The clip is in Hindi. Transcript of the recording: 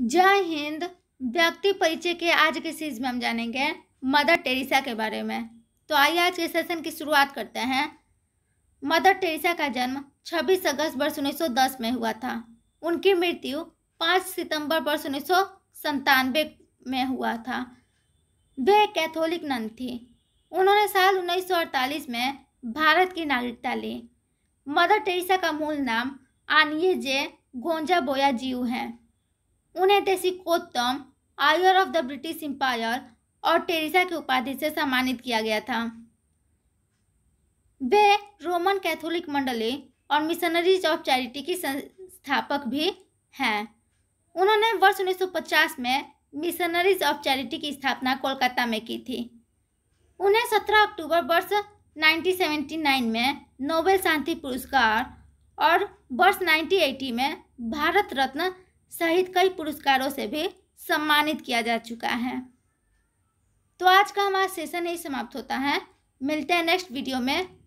जय हिंद व्यक्ति परिचय के आज के सीरीज में हम जानेंगे मदर टेरेसा के बारे में तो आइए आज के सेशन की शुरुआत करते हैं मदर टेरेसा का जन्म 26 अगस्त वर्ष उन्नीस में हुआ था उनकी मृत्यु 5 सितंबर वर्ष उन्नीस में हुआ था वे कैथोलिक नन थी उन्होंने साल 1948 में भारत की नागरिकता ली मदर टेरेसा का मूल नाम आनिए जे गोंजा बोया जीव है उन्हें आयर ऑफ द ब्रिटिश एम्पायर और टेरिसा की उपाधि से सम्मानित किया गया था वे रोमन कैथोलिक मंडली और मिशनरीज ऑफ चैरिटी की संस्थापक भी हैं उन्होंने वर्ष 1950 में मिशनरीज ऑफ चैरिटी की स्थापना कोलकाता में की थी उन्हें 17 अक्टूबर वर्ष 1979 में नोबेल शांति पुरस्कार और वर्ष 1980 में भारत रत्न सहित कई पुरस्कारों से भी सम्मानित किया जा चुका है तो आज का हमारा सेशन ही समाप्त होता है मिलते हैं नेक्स्ट वीडियो में